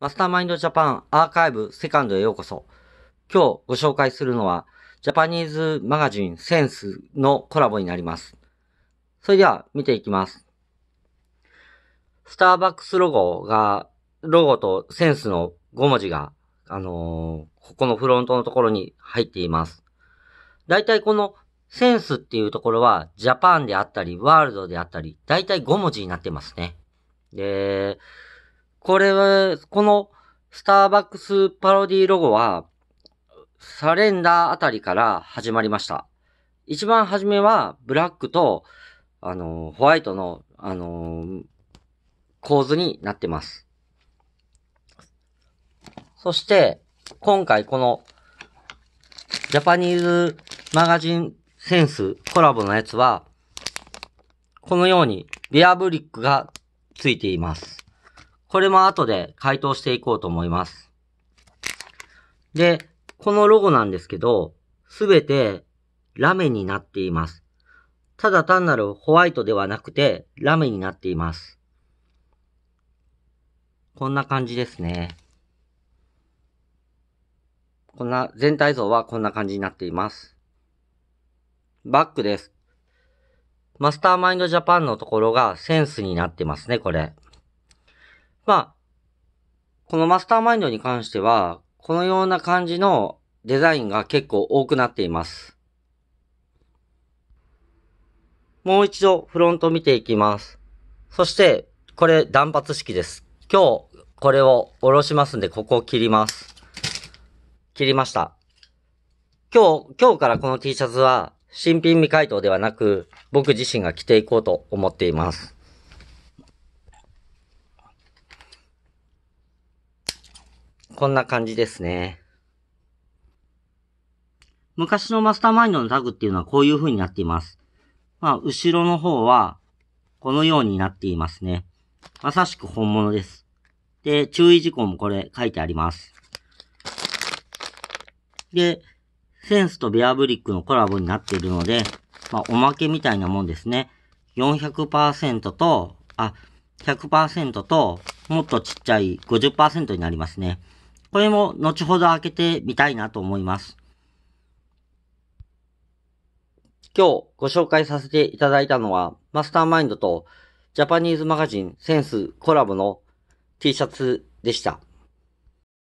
マスターマインドジャパンアーカイブセカンドへようこそ。今日ご紹介するのは、ジャパニーズマガジンセンスのコラボになります。それでは見ていきます。スターバックスロゴが、ロゴとセンスの5文字が、あのー、ここのフロントのところに入っています。だいたいこのセンスっていうところは、ジャパンであったり、ワールドであったり、だいたい5文字になってますね。で、これは、このスターバックスパロディロゴは、サレンダーあたりから始まりました。一番初めは、ブラックと、あの、ホワイトの、あの、構図になってます。そして、今回この、ジャパニーズマガジンセンスコラボのやつは、このように、ベアブリックがついています。これも後で回答していこうと思います。で、このロゴなんですけど、すべてラメになっています。ただ単なるホワイトではなくて、ラメになっています。こんな感じですね。こんな、全体像はこんな感じになっています。バックです。マスターマインドジャパンのところがセンスになってますね、これ。まあ、このマスターマインドに関しては、このような感じのデザインが結構多くなっています。もう一度フロント見ていきます。そして、これ断髪式です。今日、これを下ろしますんで、ここを切ります。切りました。今日、今日からこの T シャツは、新品未回答ではなく、僕自身が着ていこうと思っています。こんな感じですね。昔のマスターマインドのタグっていうのはこういう風になっています。まあ、後ろの方は、このようになっていますね。まさしく本物です。で、注意事項もこれ書いてあります。で、センスとベアブリックのコラボになっているので、まあ、おまけみたいなもんですね。400%と、あ、100%と、もっとちっちゃい50%になりますね。これも後ほど開けてみたいなと思います。今日ご紹介させていただいたのは、マスターマインドとジャパニーズマガジンセンスコラボの T シャツでした。